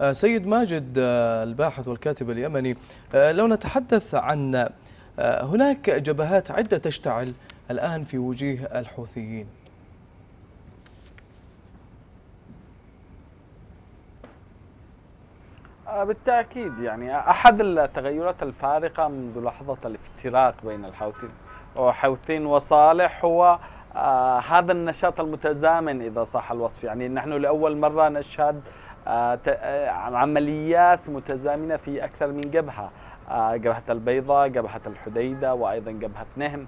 آه، سيد ماجد آه، الباحث والكاتب اليمني آه، لو نتحدث عن هناك جبهات عدة تشتعل الآن في وجيه الحوثيين بالتأكيد يعني أحد التغيرات الفارقة منذ لحظة الافتراق بين الحوثيين وحوثين وصالح هو آه هذا النشاط المتزامن إذا صح الوصف يعني نحن لأول مرة نشهد آه, آه، عمليات متزامنة في أكثر من جبهة آه، جبهة البيضاء جبهة الحديدة وأيضا جبهة نهم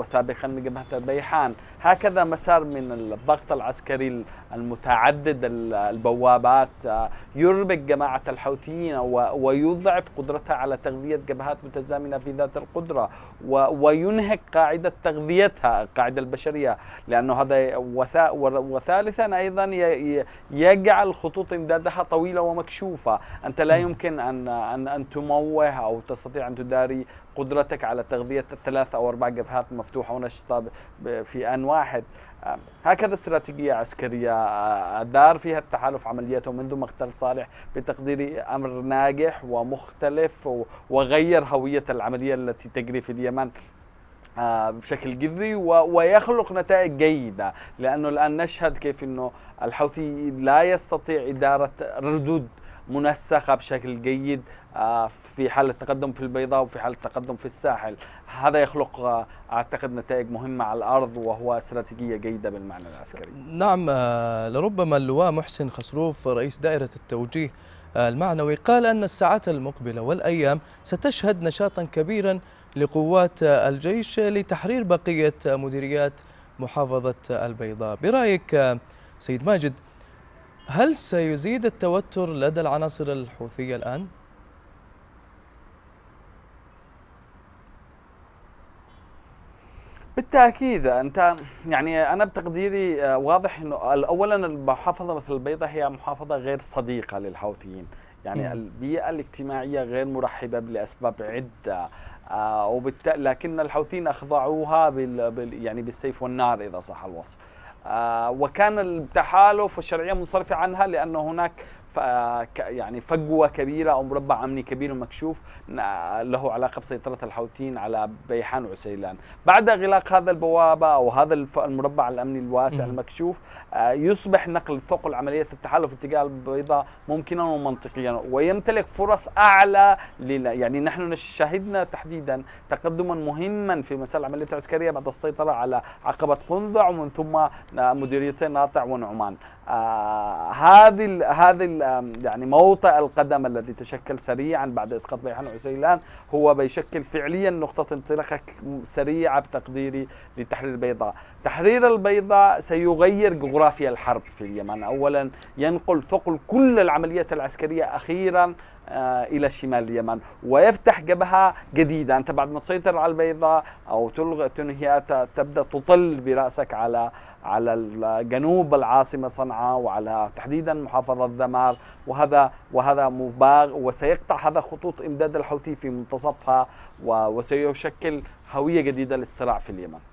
وسابقا جبهة البيحان هكذا مسار من الضغط العسكري المتعدد البوابات آه، يربك جماعة الحوثيين ويضعف قدرتها على تغذية جبهات متزامنة في ذات القدرة وينهك قاعدة تغذيتها القاعدة البشرية لأنه هذا وثالثا أيضا يجعل خطوط إمدادها طويلة ومكشوفة أنت لا يمكن أن أن أن مموه او تستطيع ان تداري قدرتك على تغذيه ثلاث او اربع جبهات مفتوحه ونشطه في ان واحد هكذا استراتيجيه عسكريه دار فيها التحالف عملياته منذ مقتل صالح بتقديري امر ناجح ومختلف وغير هويه العمليه التي تجري في اليمن بشكل جذري ويخلق نتائج جيدة لأنه الآن نشهد كيف أنه الحوثي لا يستطيع إدارة ردود منسقة بشكل جيد آه، في حال التقدم في البيضاء وفي حال التقدم في الساحل هذا يخلق آه، أعتقد نتائج مهمة على الأرض وهو استراتيجية جيدة بالمعنى العسكري نعم آه، لربما اللواء محسن خسروف رئيس دائرة التوجيه المعنوي قال أن الساعات المقبلة والأيام ستشهد نشاطا كبيرا لقوات الجيش لتحرير بقية مديريات محافظة البيضاء برأيك سيد ماجد هل سيزيد التوتر لدى العناصر الحوثية الآن؟ بالتاكيد انت يعني انا بتقديري آه، واضح انه اولا المحافظه مثل البيضاء هي محافظه غير صديقه للحوثيين، يعني م. البيئه الاجتماعيه غير مرحبه لاسباب عده آه، وبالتالي لكن الحوثيين اخضعوها بال يعني بالسيف والنار اذا صح الوصف. آه، وكان التحالف والشرعيه منصرفه عنها لانه هناك يعني فجوه كبيره او مربع امني كبير ومكشوف له علاقه بسيطره الحوثيين على بيحان وعسيلان، بعد اغلاق هذا البوابه او هذا المربع الامني الواسع المكشوف آه، يصبح نقل ثقل عمليه التحالف اتجاه البيضاء ممكنا ومنطقيا ويمتلك فرص اعلى يعني نحن شهدنا تحديدا تقدما مهما في مسار العمليه العسكريه بعد السيطره على عقبه قنذع ومن ثم آه، مديريتي ناطع ونعمان. آه هذه هذه يعني موطئ القدم الذي تشكل سريعا بعد اسقاط بيحان وعسيلان هو بيشكل فعليا نقطه انطلاقه سريعه بتقديري لتحرير البيضاء تحرير البيضاء سيغير جغرافيا الحرب في اليمن اولا ينقل ثقل كل العمليات العسكريه اخيرا آه، الى شمال اليمن ويفتح جبهه جديده انت بعد ما تسيطر على البيضاء او تلغي تنهي تبدا تطل براسك على على جنوب العاصمه صنعاء وعلى تحديدا محافظه ذمار وهذا وهذا مباغ وسيقطع هذا خطوط امداد الحوثي في منتصفها وسيشكل هويه جديده للصراع في اليمن